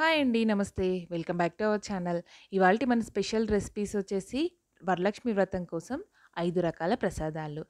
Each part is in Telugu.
హాయ్ అండి నమస్తే welcome back to our channel ఇవాళ మన స్పెషల్ రెసిపీస్ వచ్చేసి వరలక్ష్మి వ్రతం కోసం ఐదు రకాల ప్రసాదాలు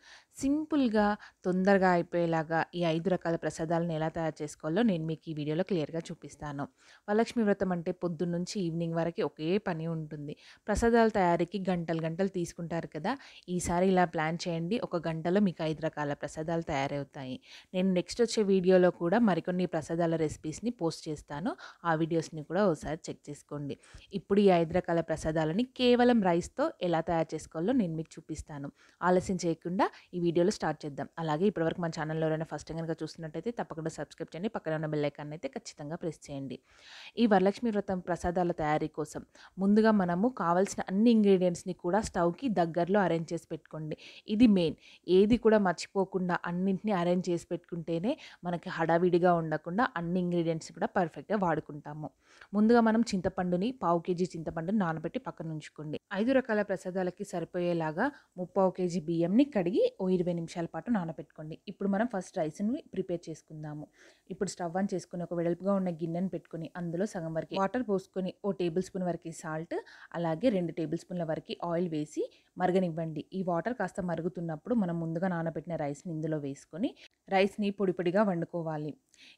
సింపుల్గా తొందరగా అయిపోయేలాగా ఈ ఐదు రకాల ప్రసాదాలను ఎలా తయారు చేసుకోవాలో నేను మీకు ఈ వీడియోలో క్లియర్గా చూపిస్తాను వరలక్ష్మి వ్రతం అంటే పొద్దున్న నుంచి ఈవినింగ్ వరకు ఒకే పని ఉంటుంది ప్రసాదాల తయారీకి గంటలు గంటలు తీసుకుంటారు కదా ఈసారి ఇలా ప్లాన్ చేయండి ఒక గంటలో మీకు ఐదు రకాల ప్రసాదాలు తయారవుతాయి నేను నెక్స్ట్ వచ్చే వీడియోలో కూడా మరికొన్ని ప్రసాదాల రెసిపీస్ని పోస్ట్ చేస్తాను ఆ వీడియోస్ని కూడా ఒకసారి చెక్ చేసుకోండి ఇప్పుడు ఈ ఐదు రకాల ప్రసాదాలని కేవలం రైస్తో ఎలా తయారు చేసుకోవాలో నేను మీకు చూపిస్తాను చేశాను ఆలస్యం చేయకుండా ఈ వీడియోలో స్టార్ట్ చేద్దాం అలాగే ఇప్పటివరకు మన ఛానల్లో ఎవరైనా ఫస్ట్ కనుక చూస్తున్నట్టయితే తప్పకుండా సబ్స్క్రైబ్ చేయండి పక్కన ఉన్న బెల్ ఐకాన్ అయితే ఖచ్చితంగా ప్రెస్ చేయండి ఈ వరలక్ష్మి వ్రతం ప్రసాదాల తయారీ కోసం ముందుగా మనము కావాల్సిన అన్ని ఇంగ్రీడియంట్స్ని కూడా స్టవ్కి దగ్గరలో అరేంజ్ చేసి పెట్టుకోండి ఇది మెయిన్ ఏది కూడా మర్చిపోకుండా అన్నింటినీ అరేంజ్ చేసి పెట్టుకుంటేనే మనకి హడావిడిగా ఉండకుండా అన్ని ఇంగ్రీడియంట్స్ కూడా పర్ఫెక్ట్గా వాడుకుంటాము ముందుగా మనం చింతపండుని పావు కేజీ చింతపండుని నానబెట్టి పక్కన ఉంచుకోండి ఐదు రకాల ప్రసాదాలకి సరిపోయేలాగా పావు కేజీ బియ్యంని కడిగి ఓ ఇరవై నిమిషాల పాటు నానబెట్టుకోండి ఇప్పుడు మనం ఫస్ట్ రైస్ని ప్రిపేర్ చేసుకుందాము ఇప్పుడు స్టవ్ ఆన్ చేసుకుని ఒక వెడల్పుగా ఉన్న గిన్నెను పెట్టుకుని అందులో సగం వరకు వాటర్ పోసుకొని ఓ టేబుల్ స్పూన్ వరకు సాల్ట్ అలాగే రెండు టేబుల్ స్పూన్ల వరకు ఆయిల్ వేసి మరగనివ్వండి ఈ వాటర్ కాస్త మరుగుతున్నప్పుడు మనం ముందుగా నానబెట్టిన రైస్ని ఇందులో వేసుకొని రైస్ని పొడి పొడిగా వండుకోవాలి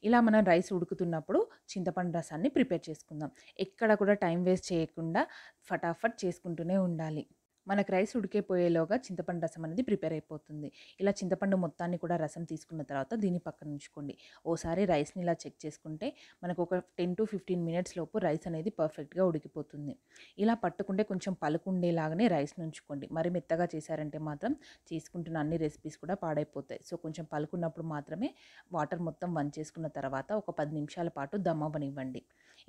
ఇలా మనం రైస్ ఉడుకుతున్నప్పుడు చింతపండు రసాన్ని ప్రిపేర్ చేసుకుందాం ఎక్కడ కూడా టైం వేస్ట్ చేయకుండా ఫటాఫట్ చేసుకుంటూనే ఉండాలి మనకు రైస్ ఉడికిపోయేలోగా చింతపండు రసం అనేది ప్రిపేర్ అయిపోతుంది ఇలా చింతపండు మొత్తాన్ని కూడా రసం తీసుకున్న తర్వాత దీన్ని పక్కన ఉంచుకోండి ఓసారి రైస్ని ఇలా చెక్ చేసుకుంటే మనకు ఒక టెన్ టు ఫిఫ్టీన్ మినిట్స్ లోపు రైస్ అనేది పర్ఫెక్ట్గా ఉడికిపోతుంది ఇలా పట్టుకుంటే కొంచెం పలుకుండేలాగానే రైస్ని ఉంచుకోండి మరి మెత్తగా చేశారంటే మాత్రం చేసుకుంటున్న అన్ని రెసిపీస్ కూడా పాడైపోతాయి సో కొంచెం పలుకున్నప్పుడు మాత్రమే వాటర్ మొత్తం వంచేసుకున్న తర్వాత ఒక పది నిమిషాల పాటు దమ్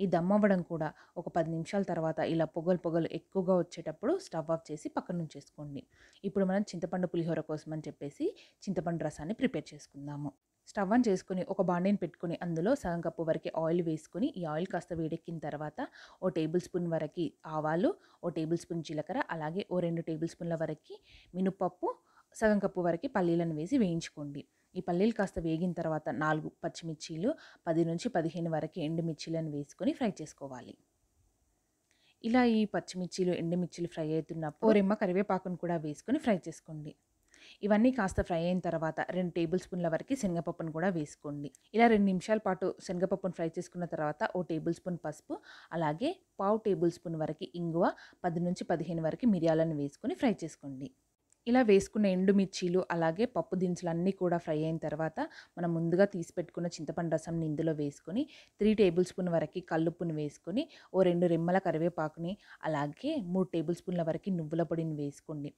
ఈ దమ్ అవ్వడం కూడా ఒక పది నిమిషాల తర్వాత ఇలా పొగలు పొగలు ఎక్కువగా వచ్చేటప్పుడు స్టవ్ ఆఫ్ చేసి పక్కన నుంచేసుకోండి ఇప్పుడు మనం చింతపండు పులిహోర కోసం అని చెప్పేసి చింతపండు రసాన్ని ప్రిపేర్ చేసుకుందాము స్టవ్ ఆన్ చేసుకుని ఒక బాండీని పెట్టుకుని అందులో సగం కప్పు వరకు ఆయిల్ వేసుకుని ఈ ఆయిల్ కాస్త వేడెక్కిన తర్వాత ఓ టేబుల్ స్పూన్ వరకు ఆవాలు ఓ టేబుల్ స్పూన్ జీలకర్ర అలాగే ఓ రెండు టేబుల్ స్పూన్ల వరకు మినపప్పు సగం కప్పు వరకు పల్లీలను వేసి వేయించుకోండి ఈ పల్లీలు కాస్త వేగిన తర్వాత నాలుగు పచ్చిమిర్చీలు పది నుంచి పదిహేను వరకు ఎండుమిర్చీలను వేసుకొని ఫ్రై చేసుకోవాలి ఇలా ఈ పచ్చిమిర్చీలు ఎండుమిర్చీలు ఫ్రై అవుతున్నప్పుడు ఓరెమ్మ కరివేపాకును కూడా వేసుకొని ఫ్రై చేసుకోండి ఇవన్నీ కాస్త ఫ్రై అయిన తర్వాత రెండు టేబుల్ స్పూన్ల వరకు శనగపప్పును కూడా వేసుకోండి ఇలా రెండు నిమిషాల పాటు శనగపప్పును ఫ్రై చేసుకున్న తర్వాత ఓ టేబుల్ స్పూన్ పసుపు అలాగే పావు టేబుల్ స్పూన్ వరకు ఇంగువ పది నుంచి పదిహేను వరకు మిరియాలను వేసుకొని ఫ్రై చేసుకోండి ఇలా వేసుకున్న ఎండుమిర్చీలు అలాగే పప్పు దినుసులు అన్నీ కూడా ఫ్రై అయిన తర్వాత మనం ముందుగా తీసి పెట్టుకున్న చింతపండు రసంని ఇందులో వేసుకొని త్రీ టేబుల్ స్పూన్ వరకు కల్లుప్పుని వేసుకొని ఓ రెండు రెమ్మల కరివేపాకుని అలాగే మూడు టేబుల్ స్పూన్ల వరకు నువ్వుల పొడిని వేసుకోండి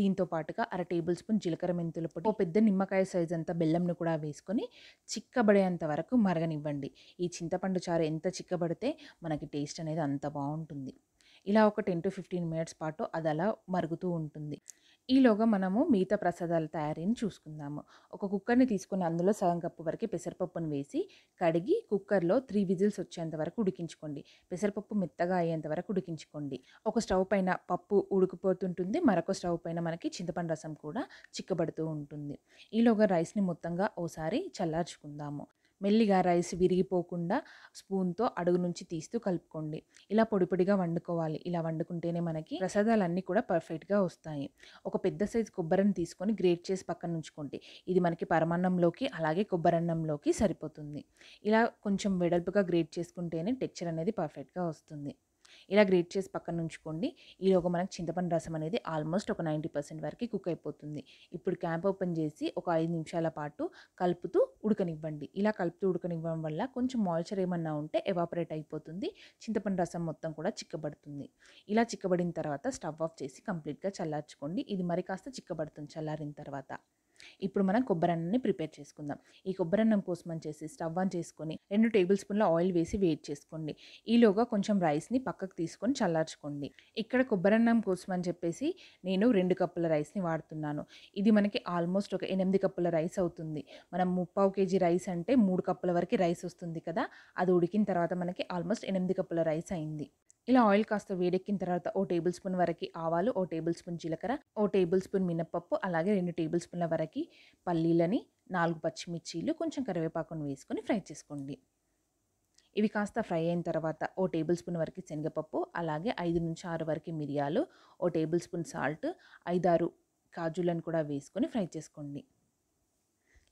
దీంతో పాటుగా అర టేబుల్ స్పూన్ జీలకర్ర మెంతుల పొడి ఓ పెద్ద నిమ్మకాయ సైజ్ అంతా బెల్లంను కూడా వేసుకొని చిక్కబడేంత వరకు మరగనివ్వండి ఈ చింతపండు చారు ఎంత చిక్కబడితే మనకి టేస్ట్ అనేది అంత బాగుంటుంది ఇలా ఒక టెన్ టు ఫిఫ్టీన్ మినిట్స్ పాటు అది అలా మరుగుతూ ఉంటుంది ఈలోగా మనము మిగతా ప్రసాదాల తయారీని చూసుకుందాము ఒక కుక్కర్ని తీసుకుని అందులో సగం కప్పు వరకు పెసరపప్పును వేసి కడిగి కుక్కర్లో త్రీ విజిల్స్ వచ్చేంత వరకు ఉడికించుకోండి పెసరపప్పు మెత్తగా అయ్యేంత వరకు ఉడికించుకోండి ఒక స్టవ్ పైన పప్పు ఉడికిపోతుంటుంది మరొక స్టవ్ పైన మనకి చింతపండు రసం కూడా చిక్కబడుతూ ఉంటుంది ఈలోగా రైస్ని మొత్తంగా ఓసారి చల్లార్చుకుందాము మెల్లిగా రైస్ విరిగిపోకుండా స్పూన్తో అడుగు నుంచి తీస్తూ కలుపుకోండి ఇలా పొడి పొడిగా వండుకోవాలి ఇలా వండుకుంటేనే మనకి ప్రసాదాలన్నీ కూడా పర్ఫెక్ట్గా వస్తాయి ఒక పెద్ద సైజు కొబ్బరిని తీసుకొని గ్రేట్ చేసి పక్కన ఉంచుకోండి ఇది మనకి పరమాన్నంలోకి అలాగే కొబ్బరన్నంలోకి సరిపోతుంది ఇలా కొంచెం వెడల్పుగా గ్రేట్ చేసుకుంటేనే టెక్చర్ అనేది పర్ఫెక్ట్గా వస్తుంది ఇలా గ్రేట్ చేసి పక్కన ఉంచుకోండి ఈలోగా మనకు చింతపండు రసం అనేది ఆల్మోస్ట్ ఒక నైంటీ పర్సెంట్ వరకు కుక్ అయిపోతుంది ఇప్పుడు క్యాంప్ ఓపెన్ చేసి ఒక ఐదు నిమిషాల పాటు కలుపుతూ ఉడకనివ్వండి ఇలా కలుపుతూ ఉడకనివ్వడం వల్ల కొంచెం మాయిశ్చర్ ఏమన్నా ఉంటే ఎవాపరేట్ అయిపోతుంది చింతపండు రసం మొత్తం కూడా చిక్కబడుతుంది ఇలా చిక్కబడిన తర్వాత స్టవ్ ఆఫ్ చేసి కంప్లీట్గా చల్లార్చుకోండి ఇది మరి కాస్త చిక్కబడుతుంది చల్లారిన తర్వాత ఇప్పుడు మనం అన్నాన్ని ప్రిపేర్ చేసుకుందాం ఈ కొబ్బరన్నం కోసం అని చేసి స్టవ్ ఆన్ చేసుకొని రెండు టేబుల్ స్పూన్ల ఆయిల్ వేసి వెయిట్ చేసుకోండి ఈలోగా కొంచెం రైస్ని పక్కకు తీసుకొని చల్లార్చుకోండి ఇక్కడ కొబ్బరన్నం కోసం అని చెప్పేసి నేను రెండు కప్పుల రైస్ని వాడుతున్నాను ఇది మనకి ఆల్మోస్ట్ ఒక ఎనిమిది కప్పుల రైస్ అవుతుంది మనం ముప్పావు కేజీ రైస్ అంటే మూడు కప్పుల వరకు రైస్ వస్తుంది కదా అది ఉడికిన తర్వాత మనకి ఆల్మోస్ట్ ఎనిమిది కప్పుల రైస్ అయింది ఇలా ఆయిల్ కాస్త వేడెక్కిన తర్వాత ఓ టేబుల్ స్పూన్ వరకు ఆవాలు ఓ టేబుల్ స్పూన్ జీలకర్ర ఓ టేబుల్ స్పూన్ మినప్పప్పు అలాగే రెండు టేబుల్ స్పూన్ల వరకు పల్లీలని నాలుగు పచ్చిమిర్చీలు కొంచెం కరివేపాకును వేసుకొని ఫ్రై చేసుకోండి ఇవి కాస్త ఫ్రై అయిన తర్వాత ఓ టేబుల్ స్పూన్ వరకు శనగపప్పు అలాగే ఐదు నుంచి ఆరు వరకు మిరియాలు ఓ టేబుల్ స్పూన్ సాల్ట్ ఐదారు కాజులను కూడా వేసుకొని ఫ్రై చేసుకోండి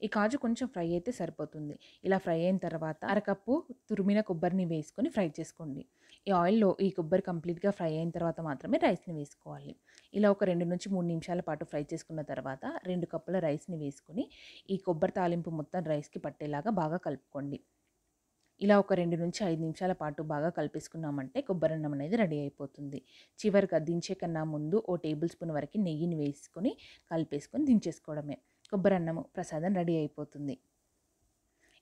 ఈ కాజు కొంచెం ఫ్రై అయితే సరిపోతుంది ఇలా ఫ్రై అయిన తర్వాత అరకప్పు తురిమిన కొబ్బరిని వేసుకొని ఫ్రై చేసుకోండి ఈ ఆయిల్లో ఈ కొబ్బరి కంప్లీట్గా ఫ్రై అయిన తర్వాత మాత్రమే రైస్ని వేసుకోవాలి ఇలా ఒక రెండు నుంచి మూడు నిమిషాల పాటు ఫ్రై చేసుకున్న తర్వాత రెండు కప్పుల రైస్ని వేసుకుని ఈ కొబ్బరి తాలింపు మొత్తం రైస్కి పట్టేలాగా బాగా కలుపుకోండి ఇలా ఒక రెండు నుంచి ఐదు నిమిషాల పాటు బాగా కలిపేసుకున్నామంటే కొబ్బరన్నం అనేది రెడీ అయిపోతుంది చివరికి దించే కన్నా ముందు ఓ టేబుల్ స్పూన్ వరకు నెయ్యిని వేసుకొని కలిపేసుకొని దించేసుకోవడమే కొబ్బరి అన్నము ప్రసాదం రెడీ అయిపోతుంది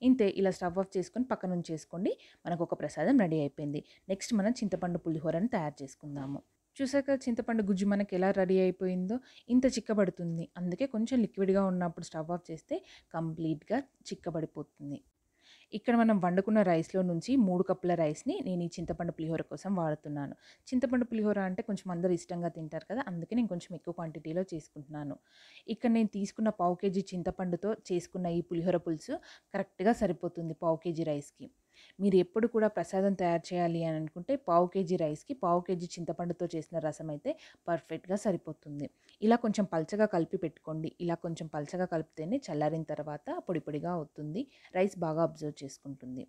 ఇంతే ఇలా స్టవ్ ఆఫ్ చేసుకొని పక్కన ఉంచేసుకోండి మనకు ఒక ప్రసాదం రెడీ అయిపోయింది నెక్స్ట్ మనం చింతపండు పులిహోరని తయారు చేసుకుందాము చూసాక చింతపండు గుజ్జు మనకి ఎలా రెడీ అయిపోయిందో ఇంత చిక్కబడుతుంది అందుకే కొంచెం లిక్విడ్గా ఉన్నప్పుడు స్టవ్ ఆఫ్ చేస్తే కంప్లీట్గా చిక్కబడిపోతుంది ఇక్కడ మనం వండుకున్న రైస్లో నుంచి మూడు కప్పుల రైస్ని నేను ఈ చింతపండు పులిహోర కోసం వాడుతున్నాను చింతపండు పులిహోర అంటే కొంచెం అందరు ఇష్టంగా తింటారు కదా అందుకే నేను కొంచెం ఎక్కువ క్వాంటిటీలో చేసుకుంటున్నాను ఇక్కడ నేను తీసుకున్న పావు కేజీ చింతపండుతో చేసుకున్న ఈ పులిహోర పులుసు కరెక్ట్గా సరిపోతుంది పావు కేజీ రైస్కి మీరు ఎప్పుడు కూడా ప్రసాదం తయారు చేయాలి అని అనుకుంటే పావు కేజీ రైస్కి పావు కేజీ చింతపండుతో చేసిన రసం అయితే పర్ఫెక్ట్గా సరిపోతుంది ఇలా కొంచెం పల్చగా కలిపి పెట్టుకోండి ఇలా కొంచెం పల్చగా కలిపితేనే చల్లారిన తర్వాత పొడి పొడిగా అవుతుంది రైస్ బాగా అబ్జర్వ్ చేసుకుంటుంది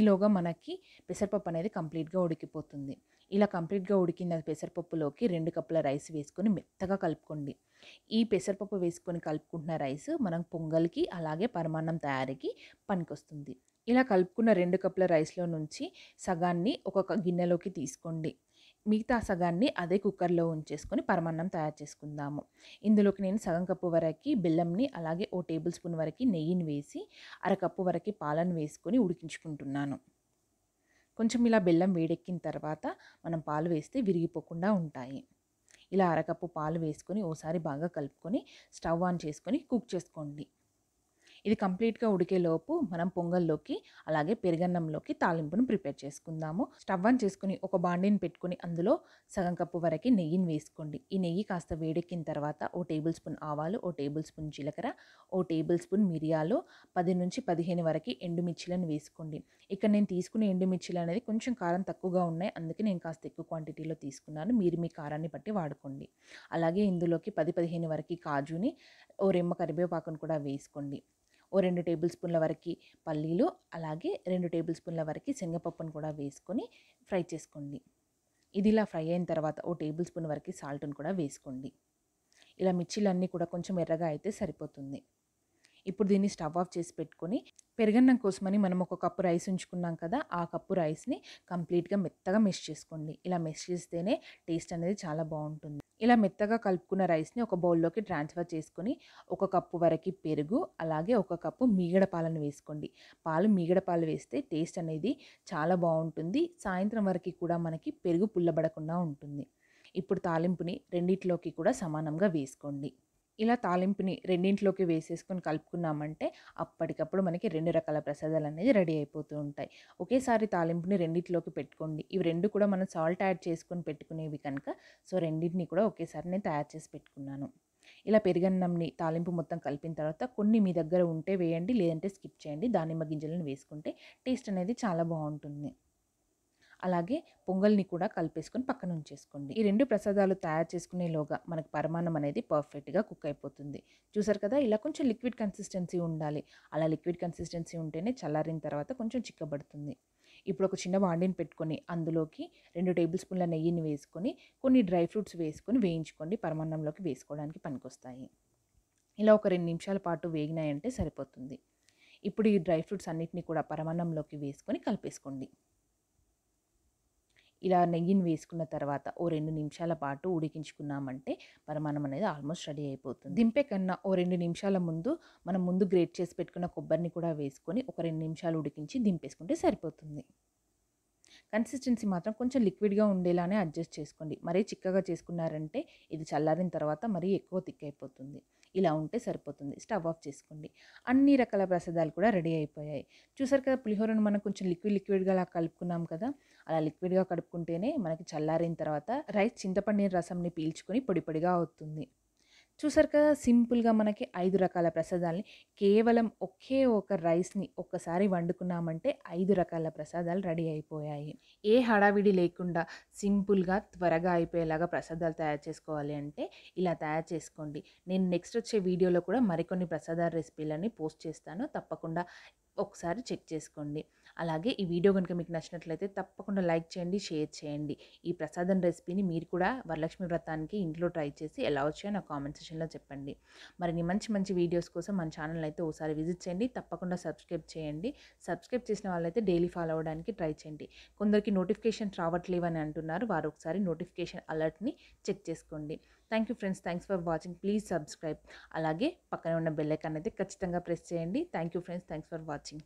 ఈలోగా మనకి పెసరపప్పు అనేది కంప్లీట్గా ఉడికిపోతుంది ఇలా కంప్లీట్గా ఉడికిన పెసరపప్పులోకి రెండు కప్పుల రైస్ వేసుకొని మెత్తగా కలుపుకోండి ఈ పెసరపప్పు వేసుకొని కలుపుకుంటున్న రైస్ మనం పొంగల్కి అలాగే పరమాన్నం తయారీకి పనికొస్తుంది ఇలా కలుపుకున్న రెండు కప్పుల రైస్లో నుంచి సగాన్ని ఒక గిన్నెలోకి తీసుకోండి మిగతా సగాన్ని అదే కుక్కర్లో ఉంచేసుకొని పరమాన్నం తయారు చేసుకుందాము ఇందులోకి నేను సగం కప్పు వరకు బెల్లంని అలాగే ఓ టేబుల్ స్పూన్ వరకు నెయ్యిని వేసి అరకప్పు వరకు పాలను వేసుకొని ఉడికించుకుంటున్నాను కొంచెం ఇలా బెల్లం వేడెక్కిన తర్వాత మనం పాలు వేస్తే విరిగిపోకుండా ఉంటాయి ఇలా అరకప్పు పాలు వేసుకొని ఓసారి బాగా కలుపుకొని స్టవ్ ఆన్ చేసుకొని కుక్ చేసుకోండి ఇది కంప్లీట్గా ఉడికేలోపు మనం పొంగల్లోకి అలాగే పెరుగన్నంలోకి తాలింపును ప్రిపేర్ చేసుకుందాము స్టవ్ ఆన్ చేసుకుని ఒక బాండీని పెట్టుకుని అందులో సగం కప్పు వరకు నెయ్యిని వేసుకోండి ఈ నెయ్యి కాస్త వేడెక్కిన తర్వాత ఓ టేబుల్ స్పూన్ ఆవాలు ఓ టేబుల్ స్పూన్ జీలకర్ర ఓ టేబుల్ స్పూన్ మిరియాలు పది నుంచి పదిహేను వరకు ఎండుమిర్చిలను వేసుకోండి ఇక్కడ నేను తీసుకునే ఎండుమిర్చిలు అనేది కొంచెం కారం తక్కువగా ఉన్నాయి అందుకే నేను కాస్త ఎక్కువ క్వాంటిటీలో తీసుకున్నాను మీరు మీ కారాన్ని బట్టి వాడుకోండి అలాగే ఇందులోకి పది పదిహేను వరకు కాజుని ఓ రెమ్మ కరివేపాకును కూడా వేసుకోండి ఓ రెండు టేబుల్ స్పూన్ల వరకు పల్లీలు అలాగే రెండు టేబుల్ స్పూన్ల వరకు శనగపప్పును కూడా వేసుకొని ఫ్రై చేసుకోండి ఇది ఇలా ఫ్రై అయిన తర్వాత ఓ టేబుల్ స్పూన్ వరకు సాల్ట్ను కూడా వేసుకోండి ఇలా మిర్చిలన్నీ కూడా కొంచెం ఎర్రగా అయితే సరిపోతుంది ఇప్పుడు దీన్ని స్టవ్ ఆఫ్ చేసి పెట్టుకొని పెరగన్నం కోసమని మనం ఒక కప్పు రైస్ ఉంచుకున్నాం కదా ఆ కప్పు రైస్ని కంప్లీట్గా మెత్తగా మెష్ చేసుకోండి ఇలా మెష్ చేస్తేనే టేస్ట్ అనేది చాలా బాగుంటుంది ఇలా మెత్తగా కలుపుకున్న రైస్ని ఒక బౌల్లోకి ట్రాన్స్ఫర్ చేసుకొని ఒక కప్పు వరకు పెరుగు అలాగే ఒక కప్పు మీగడ పాలను వేసుకోండి పాలు మీగడ పాలు వేస్తే టేస్ట్ అనేది చాలా బాగుంటుంది సాయంత్రం వరకు కూడా మనకి పెరుగు పుల్లబడకుండా ఉంటుంది ఇప్పుడు తాలింపుని రెండిట్లోకి కూడా సమానంగా వేసుకోండి ఇలా తాలింపుని రెండింటిలోకి వేసేసుకొని కలుపుకున్నామంటే అప్పటికప్పుడు మనకి రెండు రకాల ప్రసాదాలు అనేది రెడీ అయిపోతూ ఉంటాయి ఒకేసారి తాలింపుని రెండింటిలోకి పెట్టుకోండి ఇవి రెండు కూడా మనం సాల్ట్ యాడ్ చేసుకొని పెట్టుకునేవి కనుక సో రెండింటిని కూడా ఒకేసారి నేను తయారు చేసి పెట్టుకున్నాను ఇలా పెరిగన్నంని తాలింపు మొత్తం కలిపిన తర్వాత కొన్ని మీ దగ్గర ఉంటే వేయండి లేదంటే స్కిప్ చేయండి దానిమ్మ గింజలను వేసుకుంటే టేస్ట్ అనేది చాలా బాగుంటుంది అలాగే పొంగల్ని కూడా కలిపేసుకొని పక్కన ఉంచేసుకోండి ఈ రెండు ప్రసాదాలు తయారు చేసుకునేలోగా మనకు పరమాన్నం అనేది పర్ఫెక్ట్గా కుక్ అయిపోతుంది చూసారు కదా ఇలా కొంచెం లిక్విడ్ కన్సిస్టెన్సీ ఉండాలి అలా లిక్విడ్ కన్సిస్టెన్సీ ఉంటేనే చల్లారిన తర్వాత కొంచెం చిక్కబడుతుంది ఇప్పుడు ఒక చిన్న వాండిని పెట్టుకొని అందులోకి రెండు టేబుల్ స్పూన్ల నెయ్యిని వేసుకొని కొన్ని డ్రై ఫ్రూట్స్ వేసుకొని వేయించుకోండి పరమాన్నంలోకి వేసుకోవడానికి పనికొస్తాయి ఇలా ఒక రెండు నిమిషాల పాటు వేగినాయంటే సరిపోతుంది ఇప్పుడు ఈ డ్రై ఫ్రూట్స్ అన్నిటిని కూడా పరమాన్నంలోకి వేసుకొని కలిపేసుకోండి ఇలా నెయ్యిని వేసుకున్న తర్వాత ఓ రెండు నిమిషాల పాటు ఉడికించుకున్నామంటే పరమాణం అనేది ఆల్మోస్ట్ రెడీ అయిపోతుంది దింపే కన్నా ఓ రెండు నిమిషాల ముందు మనం ముందు గ్రేట్ చేసి పెట్టుకున్న కొబ్బరిని కూడా వేసుకొని ఒక రెండు నిమిషాలు ఉడికించి దింపేసుకుంటే సరిపోతుంది కన్సిస్టెన్సీ మాత్రం కొంచెం లిక్విడ్గా ఉండేలానే అడ్జస్ట్ చేసుకోండి మరీ చిక్కగా చేసుకున్నారంటే ఇది చల్లారిన తర్వాత మరీ ఎక్కువ థిక్ అయిపోతుంది ఇలా ఉంటే సరిపోతుంది స్టవ్ ఆఫ్ చేసుకోండి అన్ని రకాల ప్రసాదాలు కూడా రెడీ అయిపోయాయి చూసారు కదా పులిహోరను మనం కొంచెం లిక్విడ్ లిక్విడ్గా అలా కలుపుకున్నాం కదా అలా లిక్విడ్గా కలుపుకుంటేనే మనకి చల్లారిన తర్వాత రైస్ చింతపండిన రసంని పీల్చుకొని పొడి పొడిగా అవుతుంది చూసారు కదా సింపుల్గా మనకి ఐదు రకాల ప్రసాదాలని కేవలం ఒకే ఒక రైస్ని ఒక్కసారి వండుకున్నామంటే ఐదు రకాల ప్రసాదాలు రెడీ అయిపోయాయి ఏ హడావిడి లేకుండా సింపుల్గా త్వరగా అయిపోయేలాగా ప్రసాదాలు తయారు చేసుకోవాలి అంటే ఇలా తయారు చేసుకోండి నేను నెక్స్ట్ వచ్చే వీడియోలో కూడా మరికొన్ని ప్రసాదాల రెసిపీలని పోస్ట్ చేస్తాను తప్పకుండా ఒకసారి చెక్ చేసుకోండి అలాగే ఈ వీడియో కనుక మీకు నచ్చినట్లయితే తప్పకుండా లైక్ చేయండి షేర్ చేయండి ఈ ప్రసాదం రెసిపీని మీరు కూడా వరలక్ష్మి వ్రతానికి ఇంట్లో ట్రై చేసి ఎలా వచ్చాయో నా కామెంట్ సెక్షన్లో చెప్పండి మరిన్ని మంచి మంచి వీడియోస్ కోసం మన ఛానల్ అయితే ఒకసారి విజిట్ చేయండి తప్పకుండా సబ్స్క్రైబ్ చేయండి సబ్స్క్రైబ్ చేసిన వాళ్ళైతే డైలీ ఫాలో అవ్వడానికి ట్రై చేయండి కొందరికి నోటిఫికేషన్స్ రావట్లేవని అంటున్నారు వారు ఒకసారి నోటిఫికేషన్ అలర్ట్ని చెక్ చేసుకోండి thank you friends thanks for watching please subscribe అలాగే పక్కనే ఉన్న బెల్లైకాన్ అయితే ఖచ్చితంగా ప్రెస్ చేయండి thank you friends thanks for watching